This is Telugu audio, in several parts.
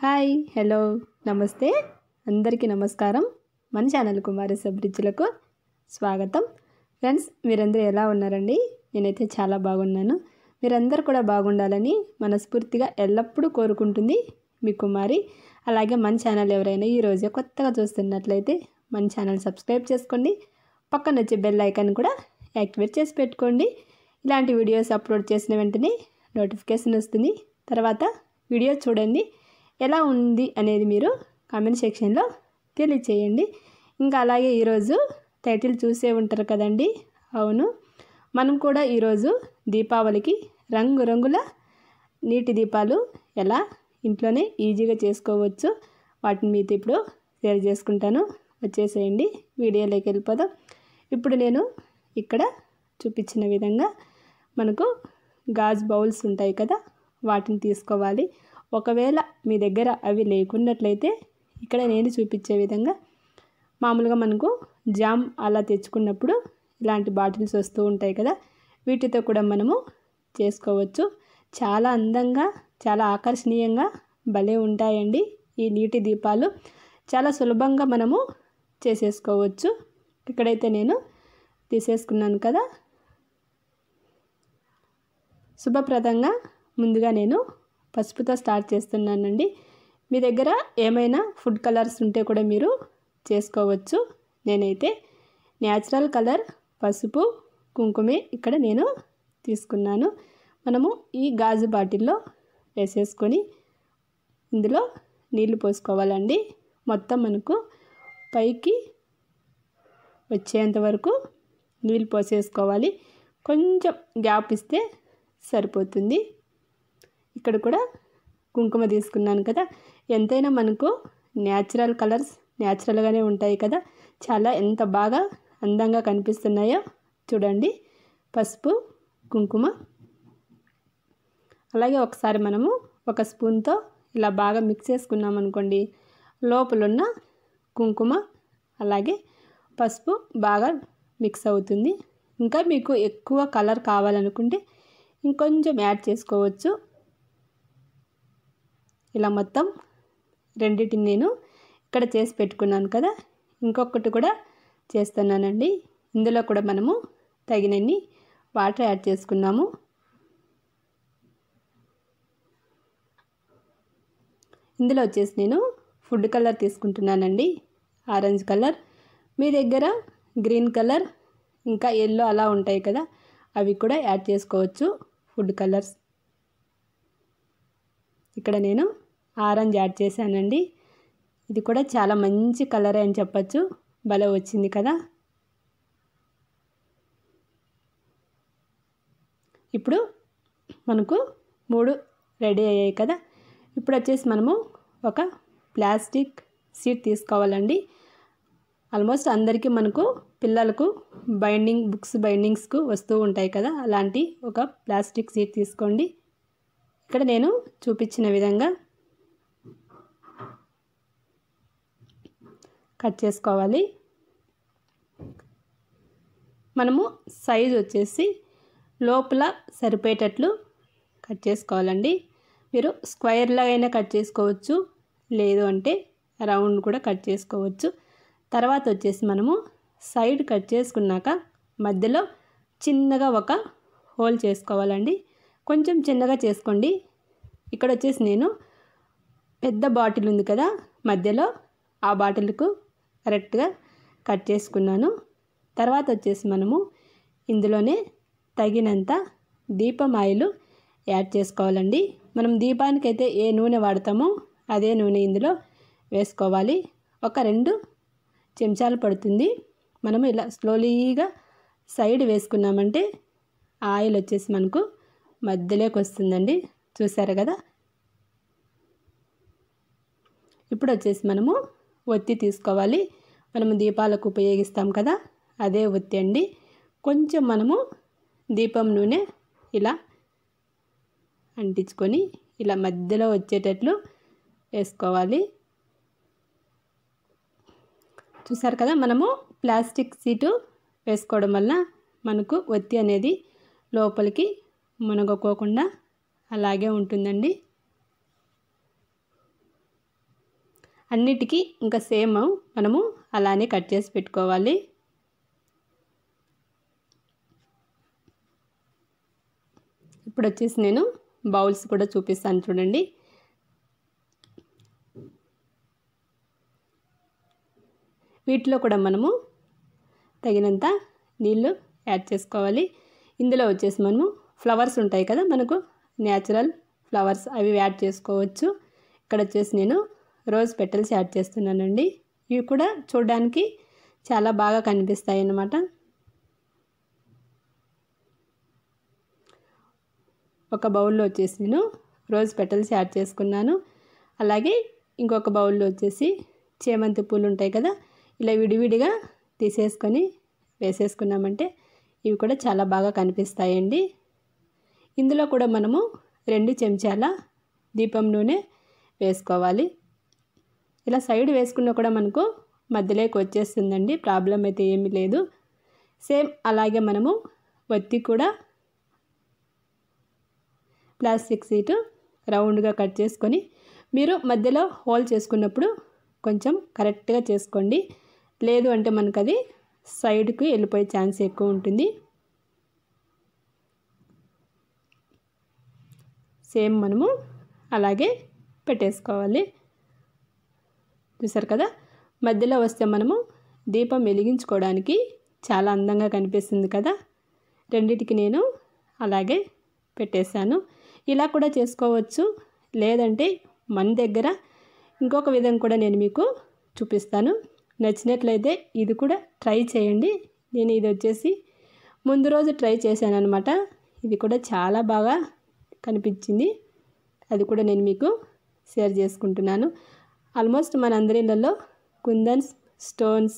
హాయ్ హలో నమస్తే అందరికీ నమస్కారం మన ఛానల్ కుమారి సబ్రిడ్జ్లకు స్వాగతం ఫ్రెండ్స్ మీరందరూ ఎలా ఉన్నారండి నేనైతే చాలా బాగున్నాను మీరందరూ కూడా బాగుండాలని మనస్ఫూర్తిగా ఎల్లప్పుడూ కోరుకుంటుంది మీ కుమారి అలాగే మన ఛానల్ ఎవరైనా ఈరోజే కొత్తగా చూస్తున్నట్లయితే మన ఛానల్ సబ్స్క్రైబ్ చేసుకోండి పక్కన వచ్చే బెల్ ఐకాన్ కూడా యాక్టివేట్ చేసి పెట్టుకోండి ఇలాంటి వీడియోస్ అప్లోడ్ చేసిన వెంటనే నోటిఫికేషన్ వస్తుంది తర్వాత వీడియో చూడండి ఎలా ఉంది అనేది మీరు కామెంట్ సెక్షన్లో తెలియచేయండి ఇంకా అలాగే ఈరోజు టైటిల్ చూసే ఉంటారు కదండి అవును మనం కూడా ఈరోజు దీపావళికి రంగురంగుల నీటి దీపాలు ఎలా ఇంట్లోనే ఈజీగా చేసుకోవచ్చు వాటిని మీతో ఇప్పుడు షేర్ చేసుకుంటాను వచ్చేసేయండి వీడియోలోకి వెళ్ళిపోదాం ఇప్పుడు నేను ఇక్కడ చూపించిన విధంగా మనకు గాజు బౌల్స్ ఉంటాయి కదా వాటిని తీసుకోవాలి ఒకవేళ మీ దగ్గర అవి లేకున్నట్లయితే ఇక్కడ నేను చూపించే విధంగా మామూలుగా మనకు జామ్ అలా తెచ్చుకున్నప్పుడు ఇలాంటి బాటిల్స్ వస్తూ ఉంటాయి కదా వీటితో కూడా మనము చేసుకోవచ్చు చాలా అందంగా చాలా ఆకర్షణీయంగా భలే ఉంటాయండి ఈ నీటి దీపాలు చాలా సులభంగా మనము చేసేసుకోవచ్చు ఇక్కడైతే నేను తీసేసుకున్నాను కదా శుభప్రదంగా ముందుగా నేను పసుపుతో స్టార్ట్ చేస్తున్నానండి మీ దగ్గర ఏమైనా ఫుడ్ కలర్స్ ఉంటే కూడా మీరు చేసుకోవచ్చు నేనైతే న్యాచురల్ కలర్ పసుపు కుంకుమే ఇక్కడ నేను తీసుకున్నాను మనము ఈ గాజు బాటిల్లో వేసేసుకొని ఇందులో నీళ్లు పోసుకోవాలండి మొత్తం మనకు పైకి వచ్చేంత వరకు నీళ్ళు పోసేసుకోవాలి కొంచెం గ్యాప్ ఇస్తే సరిపోతుంది ఇక్కడ కూడా కుంకుమ తీసుకున్నాను కదా ఎంతైనా మనకు న్యాచురల్ కలర్స్ న్యాచురల్గానే ఉంటాయి కదా చాలా ఎంత బాగా అందంగా కనిపిస్తున్నాయో చూడండి పసుపు కుంకుమ అలాగే ఒకసారి మనము ఒక స్పూన్తో ఇలా బాగా మిక్స్ చేసుకున్నాం అనుకోండి లోపలున్న కుంకుమ అలాగే పసుపు బాగా మిక్స్ అవుతుంది ఇంకా మీకు ఎక్కువ కలర్ కావాలనుకుంటే ఇంకొంచెం యాడ్ చేసుకోవచ్చు ఇలా మొత్తం రెండింటిని నేను ఇక్కడ చేసి పెట్టుకున్నాను కదా ఇంకొకటి కూడా చేస్తున్నానండి ఇందులో కూడా మనము తగినన్ని వాటర్ యాడ్ చేసుకున్నాము ఇందులో వచ్చేసి నేను ఫుడ్ కలర్ తీసుకుంటున్నానండి ఆరెంజ్ కలర్ మీ దగ్గర గ్రీన్ కలర్ ఇంకా ఎల్లో అలా ఉంటాయి కదా అవి కూడా యాడ్ చేసుకోవచ్చు ఫుడ్ కలర్స్ ఇక్కడ నేను ఆరెంజ్ యాడ్ చేశానండి ఇది కూడా చాలా మంచి కలర్ అని చెప్పచ్చు భలే వచ్చింది కదా ఇప్పుడు మనకు మూడు రెడీ అయ్యాయి కదా ఇప్పుడు వచ్చేసి మనము ఒక ప్లాస్టిక్ సీట్ తీసుకోవాలండి ఆల్మోస్ట్ అందరికీ మనకు పిల్లలకు బైండింగ్ బుక్స్ బైండింగ్స్కు వస్తూ ఉంటాయి కదా అలాంటి ఒక ప్లాస్టిక్ సీట్ తీసుకోండి ఇక్కడ నేను చూపించిన విధంగా కట్ చేసుకోవాలి మనము సైజ్ వచ్చేసి లోపల సరిపోయేటట్లు కట్ చేసుకోవాలండి మీరు స్క్వేర్లా అయినా కట్ చేసుకోవచ్చు లేదు అంటే రౌండ్ కూడా కట్ చేసుకోవచ్చు తర్వాత వచ్చేసి మనము సైడ్ కట్ చేసుకున్నాక మధ్యలో చిన్నగా ఒక హోల్ చేసుకోవాలండి కొంచెం చిన్నగా చేసుకోండి ఇక్కడ వచ్చేసి నేను పెద్ద బాటిల్ ఉంది కదా మధ్యలో ఆ బాటిల్కు కరెక్ట్గా కట్ చేసుకున్నాను తర్వాత వచ్చేసి మనము ఇందులోనే తగినంత దీపం ఆయిల్ యాడ్ చేసుకోవాలండి మనం దీపానికైతే ఏ నూనె వాడతామో అదే నూనె ఇందులో వేసుకోవాలి ఒక రెండు చెంచాలు పడుతుంది మనం ఇలా స్లోలీగా సైడ్ వేసుకున్నామంటే ఆయిల్ వచ్చేసి మనకు మధ్యలోకి వస్తుందండి చూసారు కదా ఇప్పుడు వచ్చేసి మనము ఒత్తి తీసుకోవాలి మనము దీపాలకు ఉపయోగిస్తాం కదా అదే ఒత్తి అండి కొంచెం మనము దీపం నూనె ఇలా అంటించుకొని ఇలా మధ్యలో వచ్చేటట్లు వేసుకోవాలి చూసారు కదా మనము ప్లాస్టిక్ సీటు వేసుకోవడం వల్ల మనకు ఒత్తి అనేది లోపలికి మునగకోకుండా అలాగే ఉంటుందండి అన్నిటికీ ఇంకా సేమ్ మనము అలానే కట్ చేసి పెట్టుకోవాలి ఇప్పుడు వచ్చేసి నేను బౌల్స్ కూడా చూపిస్తాను చూడండి వీటిలో కూడా మనము తగినంత నీళ్ళు యాడ్ చేసుకోవాలి ఇందులో వచ్చేసి మనము ఫ్లవర్స్ ఉంటాయి కదా మనకు న్యాచురల్ ఫ్లవర్స్ అవి యాడ్ చేసుకోవచ్చు ఇక్కడ వచ్చేసి నేను రోజ్ పెటల్స్ యాడ్ చేస్తున్నానండి ఇవి కూడా చూడడానికి చాలా బాగా కనిపిస్తాయి అన్నమాట ఒక బౌల్లో వచ్చేసి నేను రోజ్ పెటల్స్ యాడ్ చేసుకున్నాను అలాగే ఇంకొక బౌల్లో వచ్చేసి చేమంతి పూలు ఉంటాయి కదా ఇలా విడివిడిగా తీసేసుకొని వేసేసుకున్నామంటే ఇవి కూడా చాలా బాగా కనిపిస్తాయండి ఇందులో కూడా మనము రెండు చెంచాల దీపం నూనె వేసుకోవాలి ఇలా సైడ్ వేసుకున్నా కూడా మనకు మధ్యలోకి వచ్చేస్తుందండి ప్రాబ్లం అయితే ఏమీ లేదు సేమ్ అలాగే మనము వత్తి కూడా ప్లాస్టిక్ సీటు రౌండ్గా కట్ చేసుకొని మీరు మధ్యలో హోల్ చేసుకున్నప్పుడు కొంచెం కరెక్ట్గా చేసుకోండి లేదు అంటే మనకు అది సైడ్కి వెళ్ళిపోయే ఛాన్స్ ఎక్కువ ఉంటుంది సేమ్ మనము అలాగే పెట్టేసుకోవాలి చూసారు కదా మధ్యలో వస్తే మనము దీపం వెలిగించుకోవడానికి చాలా అందంగా కనిపిస్తుంది కదా రెండిటికి నేను అలాగే పెట్టేశాను ఇలా కూడా చేసుకోవచ్చు లేదంటే మన దగ్గర ఇంకొక విధం కూడా నేను మీకు చూపిస్తాను నచ్చినట్లయితే ఇది కూడా ట్రై చేయండి నేను ఇది వచ్చేసి ముందు రోజు ట్రై చేశాను అనమాట ఇది కూడా చాలా బాగా కనిపించింది అది కూడా నేను మీకు షేర్ చేసుకుంటున్నాను ఆల్మోస్ట్ మన అందరిలలో కుందన్స్ స్టోన్స్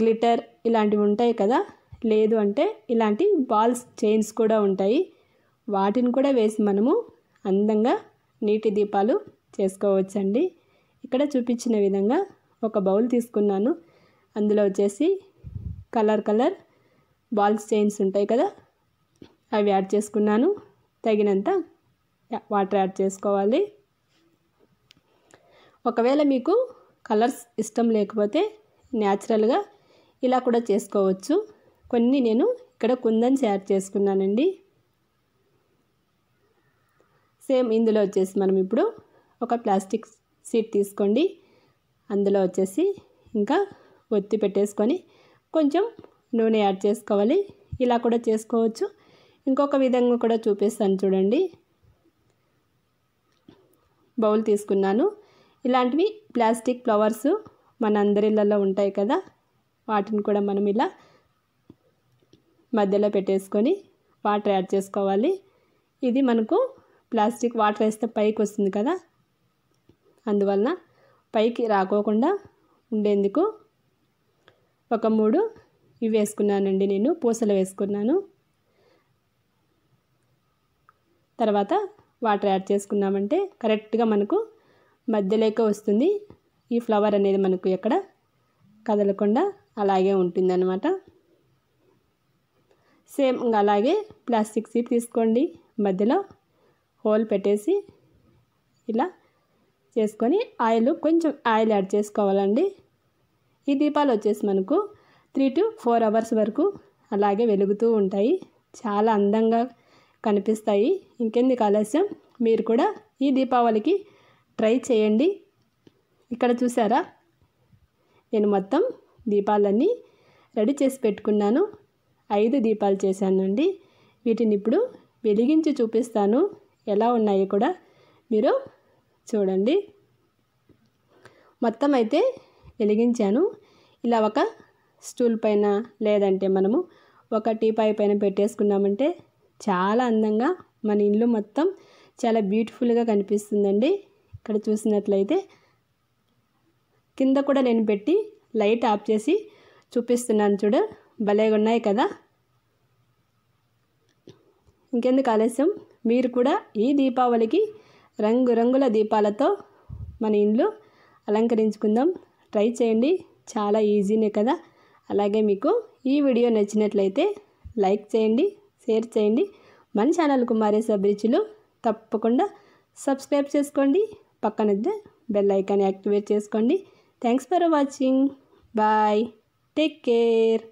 గ్లిటర్ ఇలాంటివి ఉంటాయి కదా లేదు అంటే ఇలాంటి బాల్స్ చైన్స్ కూడా ఉంటాయి వాటిని కూడా వేసి మనము అందంగా నీటి దీపాలు చేసుకోవచ్చండి ఇక్కడ చూపించిన విధంగా ఒక బౌల్ తీసుకున్నాను అందులో వచ్చేసి కలర్ కలర్ బాల్స్ చైన్స్ ఉంటాయి కదా అవి యాడ్ చేసుకున్నాను తగినంత వాటర్ యాడ్ చేసుకోవాలి ఒకవేళ మీకు కలర్స్ ఇష్టం లేకపోతే న్యాచురల్గా ఇలా కూడా చేసుకోవచ్చు కొన్ని నేను ఇక్కడ కుందన్స్ యాడ్ చేసుకున్నానండి సేమ్ ఇందులో వచ్చేసి మనం ఇప్పుడు ఒక ప్లాస్టిక్ సీట్ తీసుకోండి అందులో వచ్చేసి ఇంకా ఒత్తి పెట్టేసుకొని కొంచెం నూనె యాడ్ చేసుకోవాలి ఇలా కూడా చేసుకోవచ్చు ఇంకొక విధంగా కూడా చూపిస్తాను చూడండి బౌల్ తీసుకున్నాను ఇలాంటివి ప్లాస్టిక్ ఫ్లవర్స్ మన అందరిళ్ళల్లో ఉంటాయి కదా వాటిని కూడా మనం ఇలా మధ్యలో పెట్టేసుకొని వాటర్ యాడ్ చేసుకోవాలి ఇది మనకు ప్లాస్టిక్ వాటర్ వేస్తే పైకి వస్తుంది కదా అందువలన పైకి రాకోకుండా ఉండేందుకు ఒక మూడు ఇవి వేసుకున్నానండి నేను పూసలు వేసుకున్నాను తర్వాత వాటర్ యాడ్ చేసుకున్నామంటే కరెక్ట్గా మనకు మధ్యలోకి వస్తుంది ఈ ఫ్లవర్ అనేది మనకు ఎక్కడ కదలకుండా అలాగే ఉంటుందన్నమాట సేమ్ అలాగే ప్లాస్టిక్ సీట్ తీసుకోండి మధ్యలో హోల్ పెట్టేసి ఇలా చేసుకొని ఆయిల్ కొంచెం ఆయిల్ యాడ్ చేసుకోవాలండి ఈ దీపాలు వచ్చేసి మనకు త్రీ టు ఫోర్ అవర్స్ వరకు అలాగే వెలుగుతూ ఉంటాయి చాలా అందంగా కనిపిస్తాయి ఇంకెందుకు ఆలస్యం మీరు కూడా ఈ దీపావళికి ట్రై చేయండి ఇక్కడ చూసారా నేను మొత్తం దీపాలన్నీ రెడీ చేసి పెట్టుకున్నాను ఐదు దీపాలు చేశానండి వీటిని ఇప్పుడు వెలిగించి చూపిస్తాను ఎలా ఉన్నాయో కూడా మీరు చూడండి మొత్తం అయితే వెలిగించాను ఇలా ఒక స్టూల్ పైన లేదంటే మనము ఒక టీపాయ్ పైన పెట్టేసుకున్నామంటే చాలా అందంగా మన ఇల్లు మొత్తం చాలా బ్యూటిఫుల్గా కనిపిస్తుందండి ఇక్కడ చూసినట్లయితే కింద కూడా నేను పెట్టి లైట్ ఆఫ్ చేసి చూపిస్తున్నాను చూడు భలేగా ఉన్నాయి కదా ఇంకెందుకు ఆలస్యం మీరు కూడా ఈ దీపావళికి రంగురంగుల దీపాలతో మన ఇండ్లు అలంకరించుకుందాం ట్రై చేయండి చాలా ఈజీనే కదా అలాగే మీకు ఈ వీడియో నచ్చినట్లయితే లైక్ చేయండి షేర్ చేయండి మన ఛానల్ కుమారేశ అభిరుచులు తప్పకుండా సబ్స్క్రైబ్ చేసుకోండి పక్కనద్ద బెల్ ఐకాన్ యాక్టివేట్ చేసుకోండి thanks for watching bye take care